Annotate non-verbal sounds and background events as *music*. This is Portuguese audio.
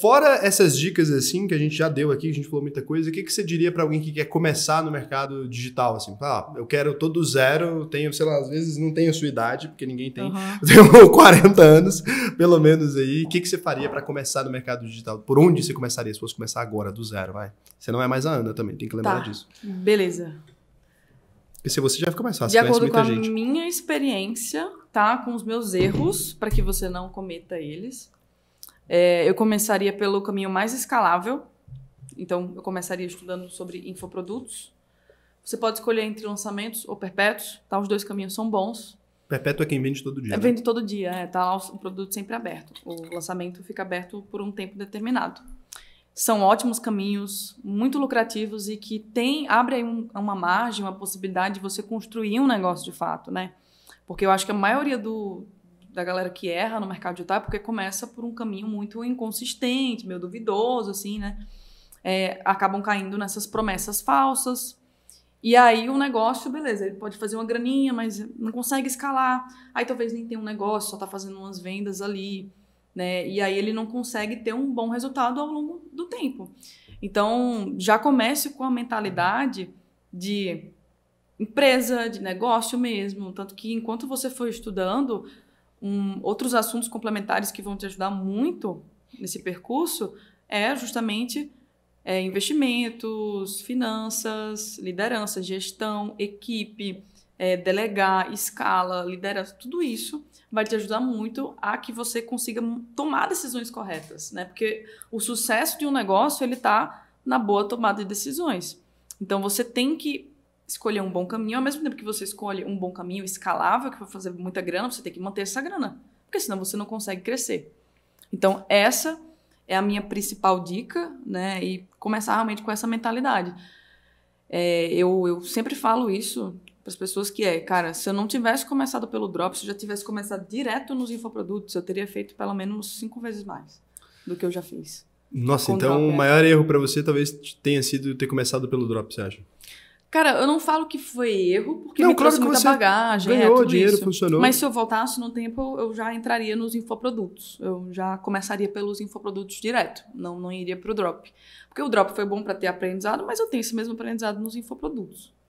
Fora essas dicas assim que a gente já deu aqui, a gente falou muita coisa, o que, que você diria para alguém que quer começar no mercado digital? Assim, ah, eu quero todo zero, tenho, sei lá, às vezes não tenho a sua idade, porque ninguém tem. Uhum. *laughs* tenho 40 anos, pelo menos aí. O que, que você faria para começar no mercado digital? Por onde você começaria se fosse começar agora, do zero, vai? Você não é mais a Ana também, tem que lembrar tá. disso. Beleza. E se você já fica mais fácil, De acordo com a gente. minha experiência, tá? Com os meus erros, para que você não cometa eles. É, eu começaria pelo caminho mais escalável. Então, eu começaria estudando sobre infoprodutos. Você pode escolher entre lançamentos ou perpétuos, tá? Os dois caminhos são bons. Perpétuo é quem vende todo dia. É, né? Vende todo dia, é, tá lá o produto sempre aberto. O lançamento fica aberto por um tempo determinado. São ótimos caminhos, muito lucrativos e que tem, abre aí um, uma margem, uma possibilidade de você construir um negócio de fato, né? Porque eu acho que a maioria do, da galera que erra no mercado digital, porque começa por um caminho muito inconsistente, meio duvidoso, assim, né? É, acabam caindo nessas promessas falsas. E aí o negócio, beleza, ele pode fazer uma graninha, mas não consegue escalar. Aí talvez nem tenha um negócio, só está fazendo umas vendas ali, né? E aí ele não consegue ter um bom resultado ao longo do tempo. Então, já comece com a mentalidade de empresa, de negócio mesmo. Tanto que enquanto você for estudando, um, outros assuntos complementares que vão te ajudar muito nesse percurso é justamente é, investimentos, finanças, liderança, gestão, equipe, é, delegar, escala, liderança, tudo isso vai te ajudar muito a que você consiga tomar decisões corretas, né? Porque o sucesso de um negócio ele está na boa tomada de decisões. Então você tem que escolher um bom caminho, ao mesmo tempo que você escolhe um bom caminho escalável, que vai fazer muita grana, você tem que manter essa grana, porque senão você não consegue crescer. Então, essa é a minha principal dica, né? E começar realmente com essa mentalidade. É, eu, eu sempre falo isso para as pessoas que é, cara, se eu não tivesse começado pelo drop, se eu já tivesse começado direto nos infoprodutos, eu teria feito pelo menos cinco vezes mais do que eu já fiz. Nossa, então o é. maior erro para você talvez tenha sido ter começado pelo drop, você acha? Cara, eu não falo que foi erro, porque não, me claro trouxe muita bagagem. É ganhou, é, dinheiro isso. funcionou. Mas se eu voltasse no tempo, eu já entraria nos infoprodutos. Eu já começaria pelos infoprodutos direto. Não, não iria para o drop. Porque o drop foi bom para ter aprendizado, mas eu tenho esse mesmo aprendizado nos infoprodutos.